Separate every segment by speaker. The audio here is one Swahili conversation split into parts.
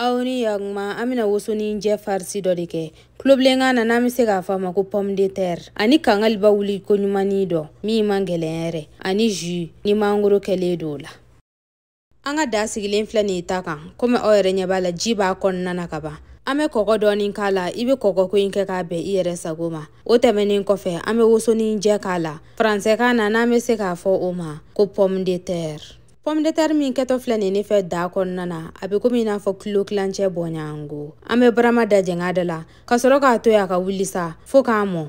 Speaker 1: aw ni yaguma an bena wosonin jɛ farisi dɔ de kɛ kulobilenkan na n'an be se k'a fama ko pome de tɛrɛ ani kangaliba wuli koɲumanin dɔ min man gwɛlɛn yɛrɛ ani ju ni mangoro kɛlen do la an ka da sigilen filɛ nin ta kan komi aw yɛrɛ ɲɛ b'a la ji b'a kɔnɔna na ka ban an be kɔgɔ dɔɔni k'a la i be kɔgɔko ɲi kɛ k'a bɛn i yɛrɛ sago ma o tɛmɛnin kɔfɛ an be wosonin jɛ k'a la faransɛkan na n'an be se k'a fɔ o ma ko pome de tɛrɛ pɔmdetɛri min kɛtɔ filɛ nin ne fɛ daa kɔnɔna na a be komi i n'a fɔ kilo kilancɛ bɔɲango an be barama da jɛŋa da la ka sɔrɔ k'a to ya ka wulisa sa fɔɔ k'a mɔ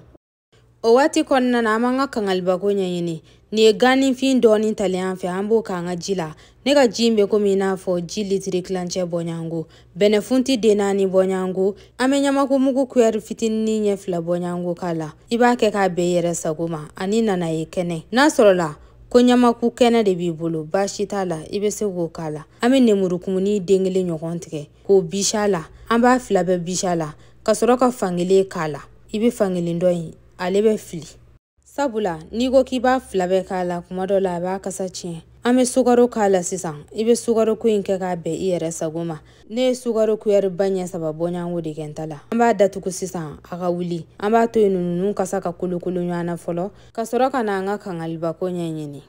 Speaker 1: o waati kɔnɔna na an b'an ka kangalibako ɲɛɲini nin ye ganifin dɔɔni tali an fɛ an b'o k'an ka ji la ne ka ji be komi i n'a fɔ ji litiri kilancɛ bɔɲango bɛnɛfunti den naani bɔɲango an be ɲamakumugu kuyɛri fitinini ɲɛ fila bɔɲango k'a la i b'a kɛ k'a bɛɛ i yɛrɛ sago ma ani nana ye kɛnɛ n'a sɔrɔ ko ɲamaku kɛnɛ de b'i bolo baasi t'a la i bɛ se k'o k'a la an bɛ nemurukumuni den kelen ɲɔgɔn tigɛ k'o bisi a la an b'a fila bɛɛ bisi a la ka sɔrɔ ka fankelen k'a la i bɛ fankelen dɔ in ale bɛ fili sabula n'i ko k'i b'a fila bɛɛ k'a la kuma dɔ la a b'a kasa tiɲɛ an bɛ sukaro k'a la sisan i bɛ sukaroko in kɛ k'a bɛn i yɛrɛ sago ma ne ye sukaro kuyɛri ba ɲɛ saba bɔ ɲanko de kɛ n ta la an b'a datugu sisan a ka wuli an b'a to yen nununu kasa ka kolokolo ɲɔgɔn na fɔlɔ ka sɔrɔ ka na an ka kangalibako ɲɛɲini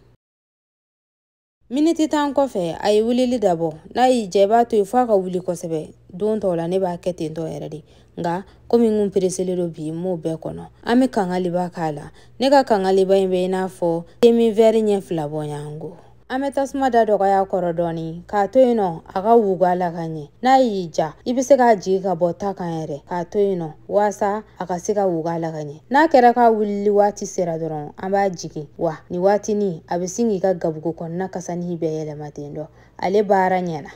Speaker 1: miniti tan kɔfɛ a ye wulili dabɔ n'a y'i jɛ i b'a to yen fɔa ka wuli kosɛbɛ don tɔw la ne b'a kɛ ten tɔ yɛrɛ de nga komi n kun pereselen do bi n m'o bɛɛ kɔnɔ an be kangaliba k'a la ne ka kangaliba ɲi bɛ i n'a fɔ demi vɛri ɲɛ fila bɔ ɲango an bɛ tasuma da dɔgɔya kɔrɔ dɔɔni k'a to yen nɔ a ka wuguba la ka ɲɛ n'a y'i ja i bɛ se k'a jigin ka bɔ ta kan yɛrɛ k'a to yen nɔ waasa a ka se ka wuguba la ka ɲɛ n'a kɛra ka wulili waati sera dɔrɔn an b'a jigin wa nin waatinin a bɛ sin k'i ka gabugu kɔnɔna kasani bɛɛ yɛlɛma ten dɔ ale baara ɲɛna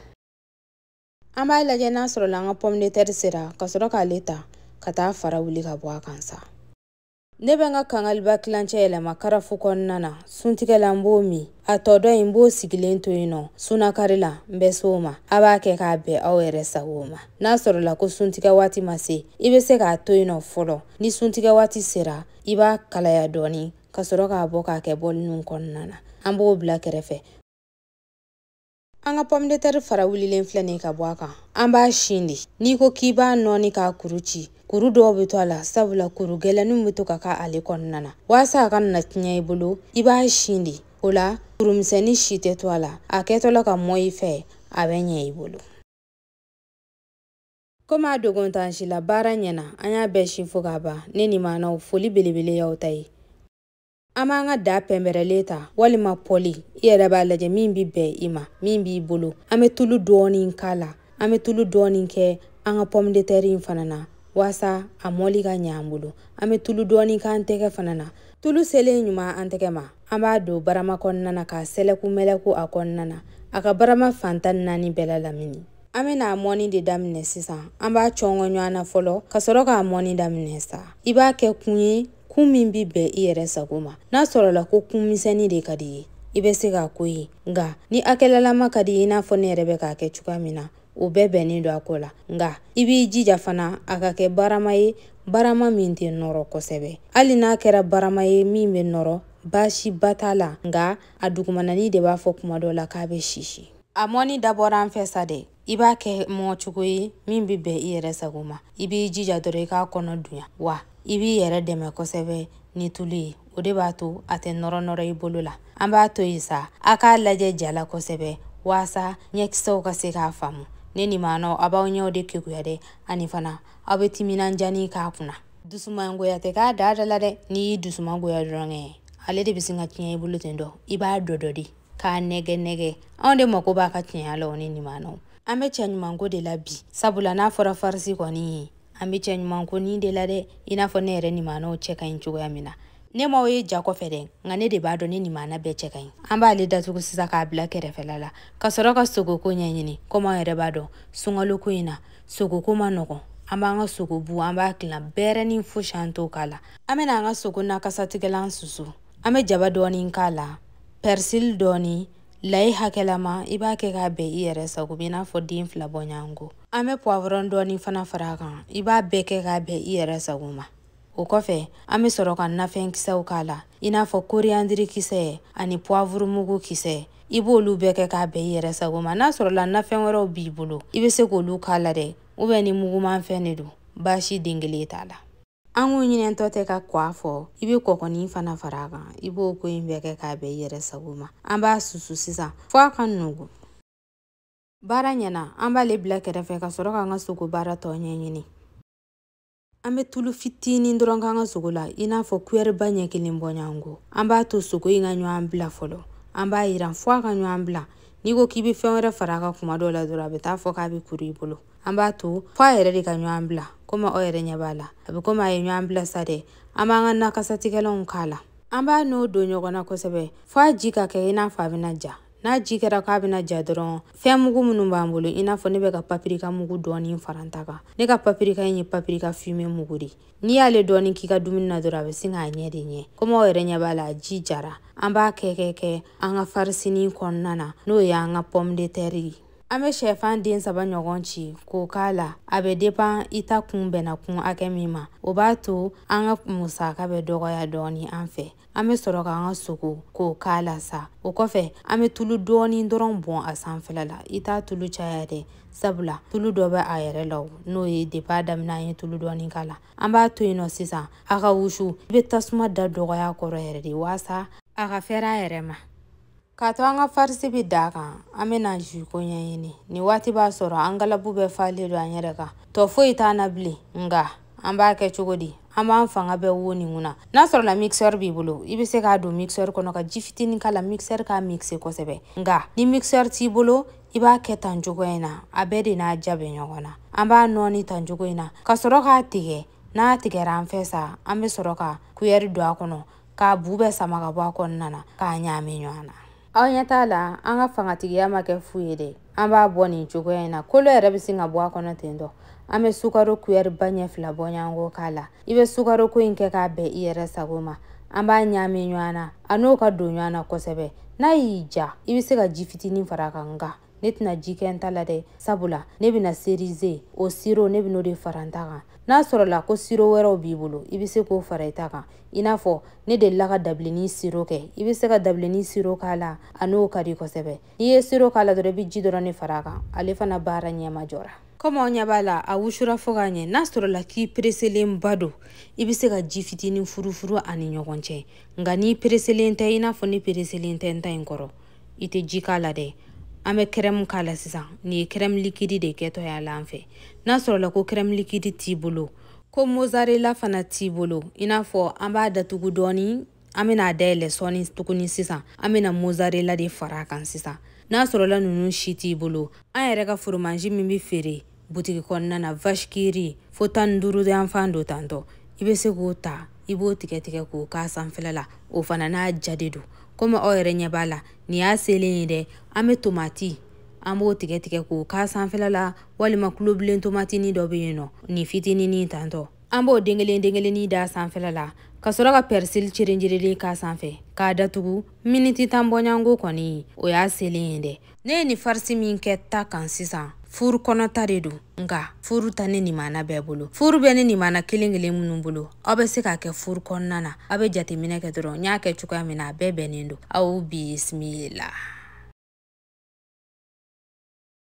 Speaker 1: an b'a lajɛ n'a sɔrɔ la an ka pɔmnetɛri sera ka sɔrɔ k'ale ta ka taa fara wuli ka bɔ a kan sa ne bɛ n ka kangaliba kilancɛ yɛlɛma karafu kɔnɔna na suntigɛla n b'o min a tɔ dɔ n b'o sigilen to yen nɔ sunakari la n bɛ se o ma a b'a kɛ k'a bɛn aw yɛrɛ sago ma n'a sɔrɔla ko suntigɛ waati ma se i bɛ se k'a to yen nɔ fɔlɔ ni suntigɛ waati sera i b'a kalaya dɔɔni ka sɔrɔ k'a bɔ k'a kɛ bɔlinu kɔnɔna na an b'o bila kɛrɛfɛ an ka pɔmdetɛri fara wulilen filɛ nin ka bɔ a kan an b'a sin de n'i ko k'i b'a nɔɔni k'a kuru ci kuru dɔw bɛ to a la sabula kuru gɛlɛninw bɛ to ka k'a ale kɔnɔna na walasa a ka na tiɲɛ i bolo i b'a sin de o la kurumisɛnnin si tɛ to a la a kɛtɔla ka mɔ i fɛ a bɛ ɲɛ i bolo komi a dogontan la baara ɲɛna an y'a bɛɛ si fo ka ban ne ni manaw foli belebele y'aw ta ye an b'an ka da pɛnpɛrɛlen ta walima pɔli i yɛrɛ b'a lajɛ min bi bɛn i ma min b'i bolo an bɛ tulu dɔɔni k'a la an bɛ tulu dɔɔni kɛ an ka pɔmdetɛri in fana na waasa a mɔli ka ɲa an bolo an be tulu dɔɔni k'an tɛgɛ fana na tulu selen ɲuman an tɛgɛ ma an b'a don barama kɔnɔna na k'a sɛlɛku mɛlɛku a kɔnɔna na a ka barama fantan naani bɛɛ la lamini an bena a mɔni de daminɛ sisan an b'a cɔngɔ ɲɔan na fɔlɔ ka sɔrɔ k'a mɔni daminɛ sa i b'a kɛ kun ye kun min bi bɛn i yɛrɛ sago ma n'a sɔrɔla ko kun misɛni de ka di ye i bɛ se k'a ko ye nga ni hakɛlalama ka di i n'a fɔ ne yɛrɛ bɛ k'a kɛ cogoya min na o bɛɛ bɛnnen don a ko la nga i b'i jija fana a ka kɛ barama ye barama min tɛ nɔrɔ kosɛbɛ hali n'a kɛra barama ye min bɛ nɔrɔ baasiba t'a la nga a dugumanani de b'a fɔ kuma dɔ la k'a bɛ sisi a mɔni dabɔra an fɛ sa dɛ i b'a kɛ mɔcogo ye min bɛ bɛn i yɛrɛ sago ma i b'i jija dɔrɔn i k'a kɔnɔ dunya wa i b'i yɛrɛ dɛmɛ kosɛbɛ ni tulu ye o de b'a to a tɛ nɔrɔ i bolo la an b'a to yen sa a k'a lajɛ ja kosɛbɛ waasa ɲɛkisɛw ka se k'a faamu ne nin maanaw a b'aw ɲɛw de keguya dɛ ani fana aw be timinanjani k'a kunna dusumangoya tɛ k'a daa da la dɛ n'i y'i dusumangoya dɔrɔnkɛ ale de be sin ka tiɲɛ i bolo ten dɔ i b'a dɔ dɔ de k'a nɛgɛ nɛgɛ anw de mako b'a ka tiɲɛya la o ni nin maanaw an be cɛɲumanko de la bi sabula n'a fɔra farisi kɔni ye an be cɛɲumankonin de la dɛ i n'a fɔ ne yɛrɛ nin maanaw cɛ ka ɲi cogoya min na ne m'aw ye ja kɔfɛ nka ne de b'a dɔn ne nimana bɛɛ cɛ ka ɲi an b'ale datugu sisan k'a bila kɛrɛfɛla la ka sɔrɔ ka sogoko ɲɛɲini komi an yɛrɛ b'a dɔn sungaloko in na sogoko ma nɔgɔn an b'an ka sogobu an b'a kilan bɛɛrɛ fosi an t'o k'a la an bɛna an ka sogo na kasatigɛlan susu an bɛ jaba dɔɔni k'a la pɛrisili dɔɔni layi hakɛlama i b'a kɛ k'a bɛn i yɛrɛ sago bɛ n'a fɔ den fila bɔ ɲɔgɔn an bɛ puwavurɔn dɔɔni fana fara kan i b'a bɛɛ kɛ k'a bɛn i yɛrɛ sago ma o kɔfɛ an be sɔrɔ ka nafɛn kisɛw k'a la i n'a fɔ koriandiri kisɛ ani puwavurumugu kisɛ i b'olu bɛɛ kɛ k'a bɛn i yɛrɛ sago ma n'a sɔrɔla nafɛn wɛrɛw b'i bolo i be se k'olu k'a la dɛ ubɛn ni mugumanfɛn de don baasi den t'a la an k'u ɲinɛtɔ tɛ ka kɔ fɔ i be kɔkɔnin fana fara a kan i b'o ko in bɛɛ kɛ k'a bɛn i yɛrɛ sago ma an b'a susu sisan fɔɔ a ka nugu baara ɲɛna an b'ale bila kɛrɛfɛ ka sɔrɔ k'an ka sogo baara tɔ ɲɛɲini an be tulu fitinin dɔrɔn k'an ka sogo la i n'a fɔ kuyɛriba ɲɛ kelen bɔɲan ko an b'a to sogo in ka ɲɔan bila fɔlɔ an b'a yiran fɔɔ a ka ɲɔan bila n'i ko k'i be fɛn wɛrɛ fara a ka kuma dɔ la dɔrɔn a be taa fɔ k'a be kuru i bolo an b'a to fɔ a yɛrɛ de ka ɲɔan bila komi aw yɛrɛ ɲɛ b'a la a be komi a ye ɲɔan bila sa dɛ an b'an ka nakasatigɛlanw k'a la an b'a n'o don ɲɔgɔn na kosɛbɛ fɔɔ a ji ka kɛ i n'a fɔ a bena ja n'a ji kɛra k'a bɛna ja dɔrɔn fɛn mugu minnu b'an bolo i n'a fɔ ne bɛ ka papirika mugu dɔɔni faranta kan ne ka papirika in ye papirika fume mugu de n'i y'ale dɔɔni k'i ka dumuni na dɔrɔn a bɛ sin k'a ɲɛ de ɲɛ komi yɛrɛ ɲɛ b'a la a ji jara an b'a kɛ kɛ kɛ an ka farisini kɔnɔna na n'o y'an ka pɔmudetɛri ye an be sɛfan den saba ɲɔgɔn ci k'o k'a la a bɛ depan i ta kun bɛna kun hakɛ min ma o b'a to an ka musaka bɛ dɔgɔya dɔɔni an fɛ an bɛ sɔrɔ k'an ka sogo k'o k'a la sa o kɔfɛ an bɛ tulu dɔɔni dɔrɔn bɔn a sanfɛla la i t'a tulu caya dɛ sabula tulu dɔ bɛ a yɛrɛ la n'o ye depa damina an ye tulu dɔɔni k'a la an b'a to yen nɔ sisan a ka wusu i bɛ tasuma da dɔgɔya kɔrɔ yɛrɛ de waasa a ka fɛɛrɛ yɛrɛ ma Ka to an ka farisi bi d'a kan an bɛna zuko ɲɛɲini nin waati b'a sɔrɔ an galabu bɛɛ falen don an yɛrɛ kan tɔ foyi t'an na bilen nga an b'a kɛ cogo di an b'an fanga bɛɛ wo nin kunna n'a sɔrɔ la mixeur b'i bolo i be se k'a don mixeur kɔnɔ ka ji fitinin k'a la mixeur k'a mixe kosɛbɛ nga ni mixeur t'i bolo i b'a kɛ tan cogo in na a bɛɛ de n'a ja ɲɔgɔn na an b'a nɔɔni tan cogo in na ka sɔrɔ k'a tigɛ n'a tigɛra an fɛ sa an be sɔrɔ ka kuyɛri don a kɔnɔ k'a buu bɛɛ sama ka bɔ a kɔnɔna na k'a ɲaami ɲɔgɔn na aw ɲɛ t'a la an ka fangatigiya ma kɛ fu ye dɛ an b'a bɔ nin cogoya na kolo yɛrɛ be sin ka bɔ a kɔnɔ ten dɔ an be sukaro kuyɛriba ɲɛ fila bɔ ɲɔgɔn k'a la i be sukaro ko in kɛ k'a bɛn i yɛrɛ sago ma an b'a ɲaami ɲɔgɔn na a n'o ka don ɲɔgɔn kosɛbɛ n'a y'i ja i be se ka ji fitinin fara kan nka ne tɛna ji n ta la dɛ sabula ne bɛna serize o siro ne bɛn'o de fara kan n'a sɔrɔla ko siro wɛrɛw b'i bolo i bɛ se k'o fara i ta kan i n'a fɔ ne delila ka dabileni siro kɛ i bɛ se ka dabileni siro k'a la a n'o ka di kosɛbɛ n'i ye siro k'a la dɔrɔn i bɛ ji dɔrɔn ne far'a kan ale fana baara ɲɛma jɔra komi aw ɲɛ b'a la a wusura fɔ k'a ɲɛ n'a sɔrɔla k'i pereselenba don i be se ka ji fitinin furufuru ani ɲɔgɔn cɛ nka n'i pereselen tɛ i n'a fɔ ne pereselen tɛ n ta ɲi kɔrɔ i tɛ ji k'a la dɛ an bɛ kɛrɛmu k'a la sisan nin ye kɛrɛmu likidi de kɛtɔ y'a la an fɛ n'a sɔrɔla ko kɛrɛmu likidi t'i bolo ko mozarela fana t'i bolo i n'a fɔ an b'a datugu dɔɔni an bɛna a dayɛlɛ sɔɔni tuguni sisan an bɛna mozarela de fara a kan sisan n'a sɔrɔla ninnu si t'i bolo an yɛrɛ ka foromansi min bɛ feere butigi kɔnɔna na vashkiri fo tan ni duuru yanfan do tantɔ i bɛ se k'o ta i b'o tigɛ tigɛ k'o k'a sanfɛla la o fana n'a ja de don komi aw yɛrɛ ɲɛ b'a la ni y'a selen ye dɛ an be tomati an b'o tigɛ tigɛ k'o k'a sanfɛla la walima kulobilen tomatini dɔ be yen nɔ nin ni tantɔ an b'o denkelen kelen den kelennin da sanfɛla la ka sɔrɔ ka pɛrisili cirinjirilen k'a sanfɛ k'a datugu miniti tan bɔɲango kɔni o y'a selen ye dɛ ne ye ni farisi min kɛ ta kan sisan furu kɔnɔta de do nga furu ta ni nimana bɛɛ bolo furu bɛ ni nimana kelen kelen minnu bolo aw bɛ se k'a kɛ furu kɔnɔna na aw bɛ jateminɛ kɛ dɔrɔn n y'a kɛ cogoya min na a bɛɛ bɛnnen do aw bisimila